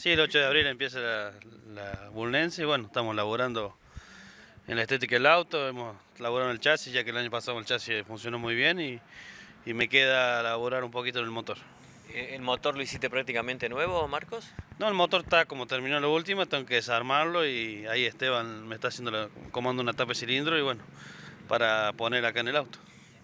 Sí, el 8 de abril empieza la, la Bulnense y bueno, estamos laborando en la estética del auto, hemos laborado en el chasis, ya que el año pasado el chasis funcionó muy bien y, y me queda laborar un poquito en el motor. Eh, ¿El motor lo hiciste prácticamente nuevo, Marcos? No, el motor está como terminó lo último, tengo que desarmarlo y ahí Esteban me está haciendo la, comando una tapa de cilindro y bueno, para poner acá en el auto.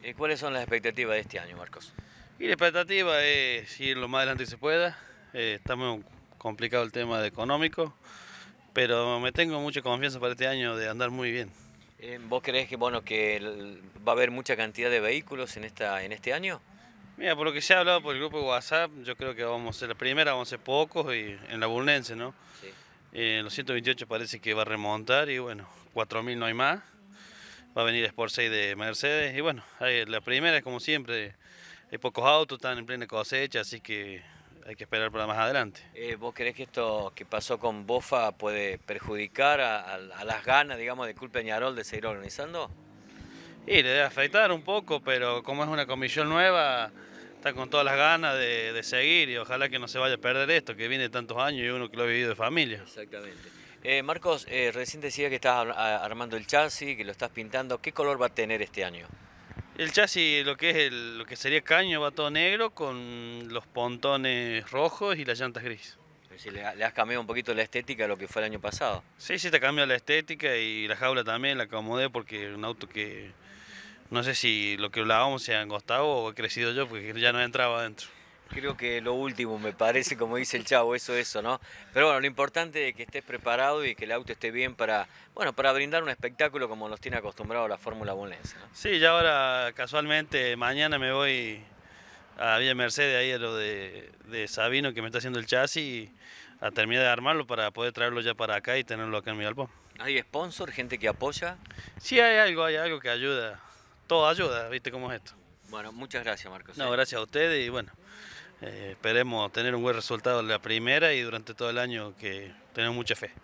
¿Y eh, cuáles son las expectativas de este año, Marcos? Y la expectativa es ir lo más adelante que se pueda. Eh, estamos complicado el tema de económico, pero me tengo mucha confianza para este año de andar muy bien. Em, ¿Vos crees que bueno que va a haber mucha cantidad de vehículos en esta en este año? Mira, por lo que se ha hablado por el grupo de WhatsApp, yo creo que vamos a ser la primera, vamos a ser pocos y en la Bulnense, ¿no? Sí. Eh, los 128 parece que va a remontar y bueno, 4.000 no hay más. Va a venir Sport 6 de Mercedes y bueno, la primera es como siempre, hay pocos autos, están en plena cosecha, así que hay que esperar para más adelante. Eh, ¿Vos crees que esto que pasó con Bofa puede perjudicar a, las ganas, digamos, de Culpeñarol de seguir organizando? Y le debe afectar un poco, pero como es una comisión nueva, está con todas las ganas de, seguir y ojalá que no se vaya a perder esto, que viene tantos años y uno que lo ha vivido de familia. Exactamente. Eh, Marcos, eh, recién decía que estás armando el chasis, que lo estás pintando. ¿Qué color va a tener este año? El chasis, lo que es lo que sería caño, va todo negro con los pontones rojos y las llantas grises. Si le, has cambiado un poquito la estética a lo que fue el año pasado. Sí, sí, te cambió la estética y la jaula también la acomodé porque un auto que no sé si lo que hablábamos se ha angostado o he crecido yo porque ya no entraba adentro. Creo que lo último me parece, como dice el chavo, eso, eso, ¿no? Pero bueno, lo importante es que estés preparado y que el auto esté bien para, bueno, para brindar un espectáculo como nos tiene acostumbrado la Fórmula 1. ¿no? Sí, ya ahora casualmente mañana me voy a Villa Mercedes, ahí a lo de, Sabino que me está haciendo el chasis, a terminar de armarlo para poder traerlo ya para acá y tenerlo acá en mi galpón. ¿Hay sponsor, gente que apoya? Sí, hay algo, hay algo que ayuda. Todo ayuda, ¿viste cómo es esto? Bueno, muchas gracias, Marcos. No, gracias a ustedes y bueno. Eh, esperemos tener un buen resultado en la primera y durante todo el año que tenemos mucha fe.